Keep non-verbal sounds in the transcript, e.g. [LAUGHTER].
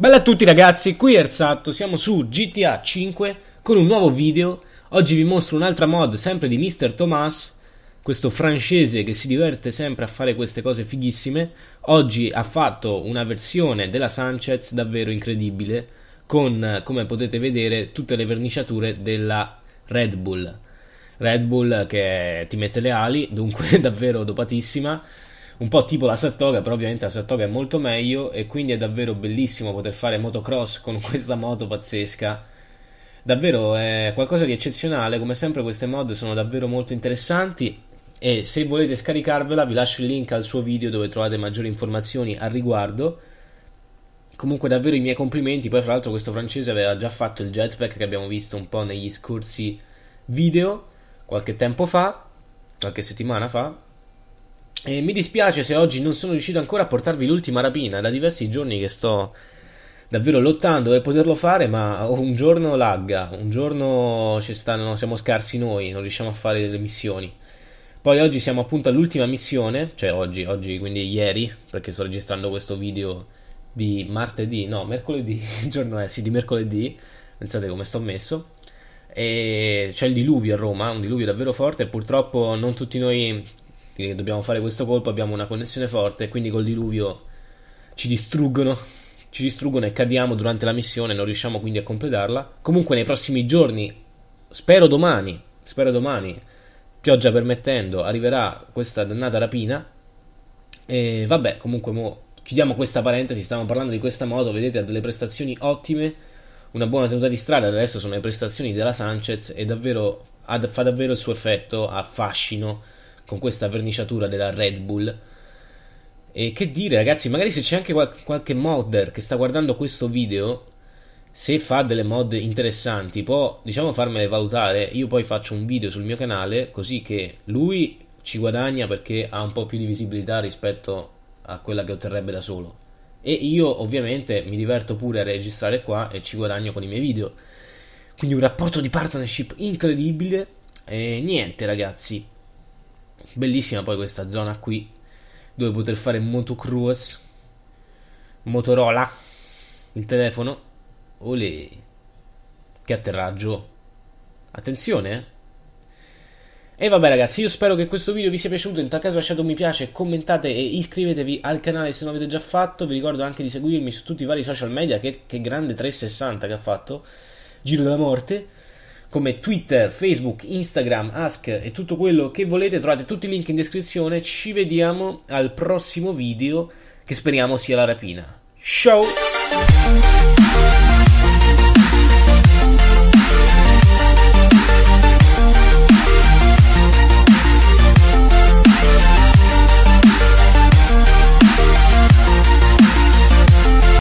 Bella a tutti ragazzi, qui Erzatto, siamo su GTA 5 con un nuovo video Oggi vi mostro un'altra mod sempre di Mr. Thomas Questo francese che si diverte sempre a fare queste cose fighissime Oggi ha fatto una versione della Sanchez davvero incredibile Con, come potete vedere, tutte le verniciature della Red Bull Red Bull che ti mette le ali, dunque [LAUGHS] davvero dopatissima un po' tipo la Sartoga, però ovviamente la Sartoga è molto meglio e quindi è davvero bellissimo poter fare motocross con [LAUGHS] questa moto pazzesca. Davvero è qualcosa di eccezionale, come sempre queste mod sono davvero molto interessanti e se volete scaricarvela vi lascio il link al suo video dove trovate maggiori informazioni al riguardo. Comunque davvero i miei complimenti, poi fra l'altro questo francese aveva già fatto il jetpack che abbiamo visto un po' negli scorsi video, qualche tempo fa, qualche settimana fa, e mi dispiace se oggi non sono riuscito ancora a portarvi l'ultima rapina, da diversi giorni che sto davvero lottando per poterlo fare, ma un giorno lagga, un giorno stanno, siamo scarsi noi, non riusciamo a fare le missioni. Poi oggi siamo appunto all'ultima missione, cioè oggi, oggi quindi ieri, perché sto registrando questo video di martedì, no, mercoledì, [LAUGHS] giorno è, eh, sì, di mercoledì, pensate come sto messo. E c'è il diluvio a Roma, un diluvio davvero forte, purtroppo non tutti noi che dobbiamo fare questo colpo, abbiamo una connessione forte quindi col diluvio ci distruggono, ci distruggono e cadiamo durante la missione, non riusciamo quindi a completarla. Comunque nei prossimi giorni, spero domani, spero domani, pioggia permettendo, arriverà questa dannata rapina. E vabbè, comunque mo chiudiamo questa parentesi, stiamo parlando di questa moto, vedete ha delle prestazioni ottime, una buona tenuta di strada, adesso sono le prestazioni della Sanchez e davvero, fa davvero il suo effetto a fascino con questa verniciatura della Red Bull. E che dire, ragazzi, magari se c'è anche qualche modder che sta guardando questo video, se fa delle mod interessanti, può diciamo farmele valutare. Io poi faccio un video sul mio canale, così che lui ci guadagna perché ha un po' più di visibilità rispetto a quella che otterrebbe da solo. E io ovviamente mi diverto pure a registrare qua e ci guadagno con i miei video. Quindi un rapporto di partnership incredibile. E niente, ragazzi, Bellissima poi questa zona qui dove poter fare motocross, Motorola, il telefono. Ole, che atterraggio! Attenzione! Eh. E vabbè ragazzi, io spero che questo video vi sia piaciuto, in tal caso lasciate un mi piace, commentate e iscrivetevi al canale se non avete già fatto, vi ricordo anche di seguirmi su tutti i vari social media, che, che grande 360 che ha fatto, Giro della Morte come Twitter, Facebook, Instagram, Ask e tutto quello che volete. Trovate tutti i link in descrizione. Ci vediamo al prossimo video che speriamo sia la rapina. Ciao!